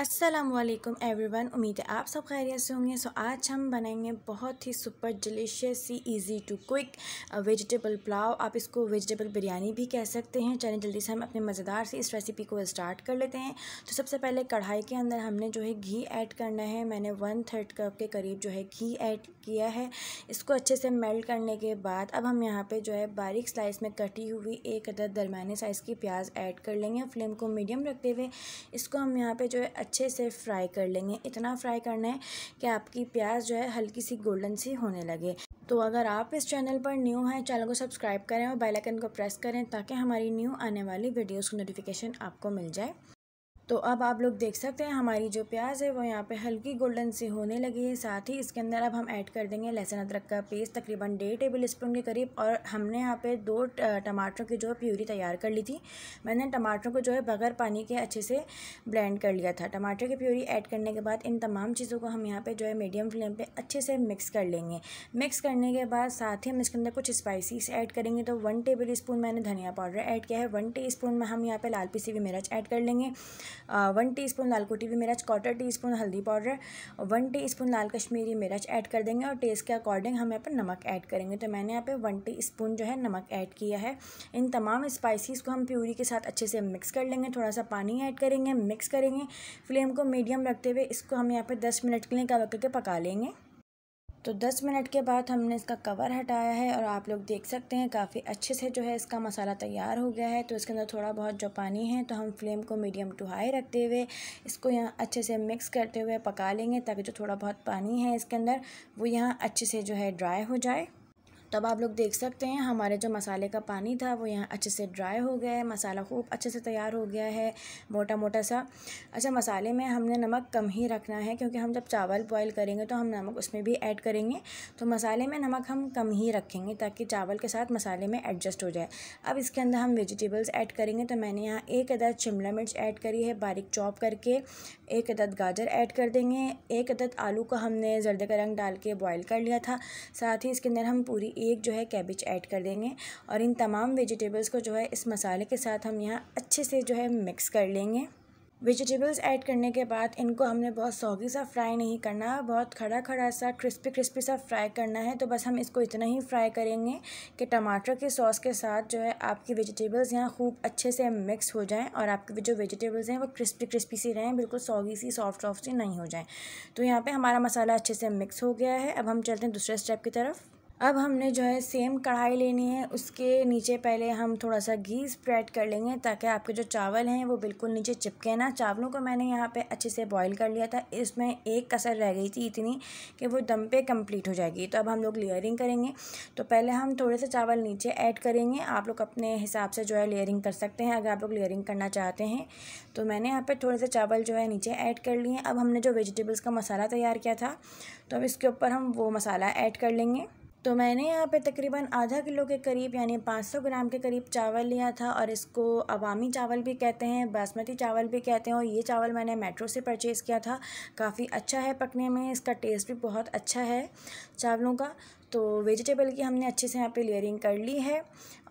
Aslam everyone उम्मीद है आप सब खैरियत से होंगे सो आज हम बनाएंगे बहुत ही सुपर डिलीशियस सी easy to quick vegetable pulao आप इसको वेजिटेबल बिरयानी भी कह सकते हैं चलिए जल्दी से हम अपने मज़ेदार से इस रेसिपी को स्टार्ट कर लेते हैं तो सबसे पहले कढ़ाई के अंदर हमने जो है घी ऐड करना है मैंने वन थर्ड कप के करीब जो है घी ऐड किया है इसको अच्छे से मेल्ट करने के बाद अब हम यहाँ पर जो है बारीक स्लाइस में कटी हुई एक अदर दरमिया साइज़ की प्याज ऐड कर लेंगे फ्लेम को मीडियम रखते हुए इसको हम यहाँ पर जो है अच्छे से फ्राई कर लेंगे इतना फ्राई करना है कि आपकी प्याज जो है हल्की सी गोल्डन सी होने लगे तो अगर आप इस चैनल पर न्यू हैं चैनल को सब्सक्राइब करें और बेल आइकन को प्रेस करें ताकि हमारी न्यू आने वाली वीडियोस की नोटिफिकेशन आपको मिल जाए तो अब आप लोग देख सकते हैं हमारी जो प्याज है वो यहाँ पे हल्की गोल्डन सी होने लगी है साथ ही इसके अंदर अब हम ऐड कर देंगे लहसुन अदरक का पेस्ट तकरीबन डेढ़ टेबल स्पून के करीब और हमने यहाँ पे दो टमाटरों की जो है प्यूरी तैयार कर ली थी मैंने टमाटरों को जो है बगैर पानी के अच्छे से ब्लेंड कर लिया था टमाटर की प्यूरी ऐड करने के बाद इन तमाम चीज़ों को हम यहाँ पर जो है मीडियम फ्लेम पर अच्छे से मिक्स कर लेंगे मिक्स करने के बाद साथ ही हम इसके अंदर कुछ स्पाइसीस ऐड करेंगे तो वन टेबल स्पून मैंने धनिया पाउडर ऐड किया है वन टी स्पून में हम यहाँ पर लाल पीसी हुई मिर्च ऐड कर लेंगे वन टीस्पून लाल कुटी हुई मिर्च क्वार्टर टी स्पून हल्दी पाउडर वन टी स्पून लाल कश्मीरी मिर्च ऐड कर देंगे और टेस्ट के अकॉर्डिंग हम यहाँ पर नमक ऐड करेंगे तो मैंने यहाँ पे वन टी स्पून जो है नमक ऐड किया है इन तमाम स्पाइसीज़ को हम प्यूरी के साथ अच्छे से मिक्स कर लेंगे थोड़ा सा पानी ऐड करेंगे मिक्स करेंगे फ्लेम को मीडियम रखते हुए इसको हम यहाँ पर दस मिनट के लिए कवर करके पका लेंगे तो 10 मिनट के बाद हमने इसका कवर हटाया है और आप लोग देख सकते हैं काफ़ी अच्छे से जो है इसका मसाला तैयार हो गया है तो इसके अंदर थोड़ा बहुत जो पानी है तो हम फ्लेम को मीडियम टू हाई रखते हुए इसको यहाँ अच्छे से मिक्स करते हुए पका लेंगे ताकि जो थोड़ा बहुत पानी है इसके अंदर वो यहाँ अच्छे से जो है ड्राई हो जाए तो अब आप लोग देख सकते हैं हमारे जो मसाले का पानी था वो यहाँ अच्छे से ड्राई हो गया है मसाला खूब अच्छे से तैयार हो गया है मोटा मोटा सा अच्छा मसाले में हमने नमक कम ही रखना है क्योंकि हम जब चावल बॉयल करेंगे तो हम नमक उसमें भी ऐड करेंगे तो मसाले में नमक हम कम ही रखेंगे ताकि चावल के साथ मसाले में एडजस्ट हो जाए अब इसके अंदर हम वेजिटेबल्स ऐड करेंगे तो मैंने यहाँ एक अदद शिमला मिर्च ऐड करी है बारीक चॉप करके एक अदद गाजर ऐड कर देंगे एक अदद आलू को हमने जर्द का रंग डाल के बॉयल कर लिया था साथ ही इसके अंदर हम पूरी एक जो है कैबिज ऐड कर देंगे और इन तमाम वेजिटेबल्स को जो है इस मसाले के साथ हम यहाँ अच्छे से जो है मिक्स कर लेंगे वेजिटेबल्स ऐड करने के बाद इनको हमने बहुत सौगी सा फ्राई नहीं करना बहुत खड़ा खड़ा सा क्रिस्पी क्रिस्पी सा फ्राई करना है तो बस हम इसको इतना ही फ्राई करेंगे कि टमाटर के सॉस के साथ जो है आपकी वेजिटेबल्स यहाँ खूब अच्छे से मिक्स हो जाएं और आपके जो वेजिटेबल्स हैं वो क्रिस्पी क्रिस्पी सी रहें बिल्कुल सौगी सी सॉफ्ट सॉफ्ट सी नहीं हो जाएँ तो यहाँ पर हमारा मसाला अच्छे से मिक्स हो गया है अब हम चलते हैं दूसरे स्टेप की तरफ अब हमने जो है सेम कढ़ाई लेनी है उसके नीचे पहले हम थोड़ा सा घी स्प्रेड कर लेंगे ताकि आपके जो चावल हैं वो बिल्कुल नीचे चिपके ना चावलों को मैंने यहाँ पे अच्छे से बॉईल कर लिया था इसमें एक कसर रह गई थी इतनी कि वो दम पे कंप्लीट हो जाएगी तो अब हम लोग लेयरिंग करेंगे तो पहले हम थोड़े से चावल नीचे ऐड करेंगे आप लोग अपने हिसाब से जो है लेयरिंग कर सकते हैं अगर आप लोग लेयरिंग करना चाहते हैं तो मैंने यहाँ पर थोड़े से चावल जो है नीचे ऐड कर लिए अब हमने जो वेजिटेबल्स का मसाला तैयार किया था तो अब इसके ऊपर हम वो मसाला ऐड कर लेंगे तो मैंने यहाँ पे तकरीबन आधा किलो के करीब यानी 500 ग्राम के करीब चावल लिया था और इसको अवामी चावल भी कहते हैं बासमती चावल भी कहते हैं और ये चावल मैंने मेट्रो से परचेज़ किया था काफ़ी अच्छा है पकने में इसका टेस्ट भी बहुत अच्छा है चावलों का तो वेजिटेबल की हमने अच्छे से यहाँ पे लेयरिंग कर ली है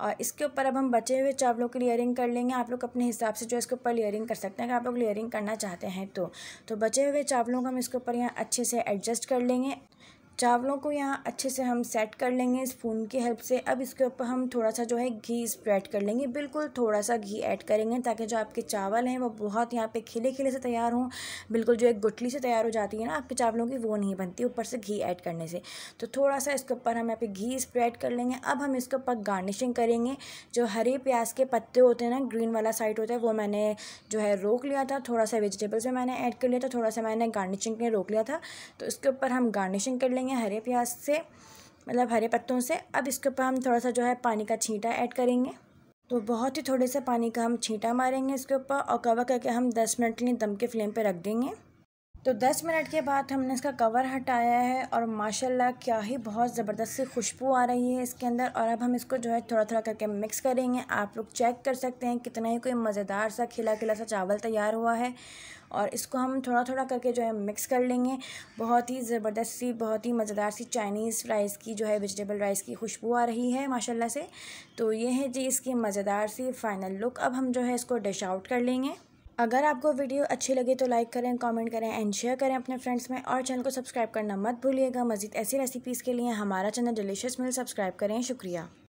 और इसके ऊपर अब हम बचे हुए चावलों की लेयरिंग कर लेंगे आप लोग अपने हिसाब से जो इसके ऊपर लेयरिंग कर सकते हैं अगर आप लोग लेयरिंग करना चाहते हैं तो तो बचे हुए चावलों को हम इसके ऊपर यहाँ अच्छे से एडजस्ट कर लेंगे चावलों को यहाँ अच्छे से हम सेट कर लेंगे स्पून की हेल्प से अब इसके ऊपर हम थोड़ा सा जो है घी स्प्रेड कर लेंगे बिल्कुल थोड़ा सा घी ऐड करेंगे ताकि जो आपके चावल हैं वो बहुत यहाँ पे खिले खिले से तैयार हों बिल्कुल जो एक गुटली से तैयार हो जाती है ना आपके चावलों की वो नहीं बनती ऊपर से घी ऐड करने से तो थोड़ा सा इसके ऊपर हम यहाँ पे घी स्प्रेड कर लेंगे अब हम इसके ऊपर गार्निशिंग करेंगे जो हरे प्याज के पत्ते होते हैं ना ग्रीन वाला साइड होता है वो मैंने जो है रोक लिया था थोड़ा सा वेजिटेबल्स में मैंने ऐड कर लिया था थोड़ा सा मैंने गार्निशिंग रोक लिया था तो इसके ऊपर हम गार्निशिंग कर लेंगे करेंगे हरे प्याज से मतलब हरे पत्तों से अब इसके ऊपर हम थोड़ा सा जो है पानी का छींटा ऐड करेंगे तो बहुत ही थोड़े से पानी का हम छींटा मारेंगे इसके ऊपर और कवर करके हम दस मिनट के लिए दम के फ्लेम पर रख देंगे तो 10 मिनट के बाद हमने इसका कवर हटाया है और माशाल्लाह क्या ही बहुत ज़बरदस्त सी खुशबू आ रही है इसके अंदर और अब हम इसको जो है थोड़ा थोड़ा करके मिक्स करेंगे आप लोग चेक कर सकते हैं कितना ही कोई मज़ेदार सा खिला खिला सा चावल तैयार हुआ है और इसको हम थोड़ा थोड़ा करके जो है मिक्स कर लेंगे बहुत ही ज़बरदस्त सी बहुत ही मज़ेदार सी चाइनीज़ राइस की जो है वेजिटेबल राइस की खुशबू आ रही है माशाला से तो ये है जी इसकी मज़ेदार सी फ़ाइनल लुक अब हम जो है इसको डिश आउट कर लेंगे अगर आपको वीडियो अच्छी लगे तो लाइक करें कमेंट करें एंड शेयर करें अपने फ्रेंड्स में और चैनल को सब्सक्राइब करना मत भूलिएगा मजीद ऐसी रेसिपीज़ के लिए हमारा चैनल डिलीशियस मिल सब्सक्राइब करें शुक्रिया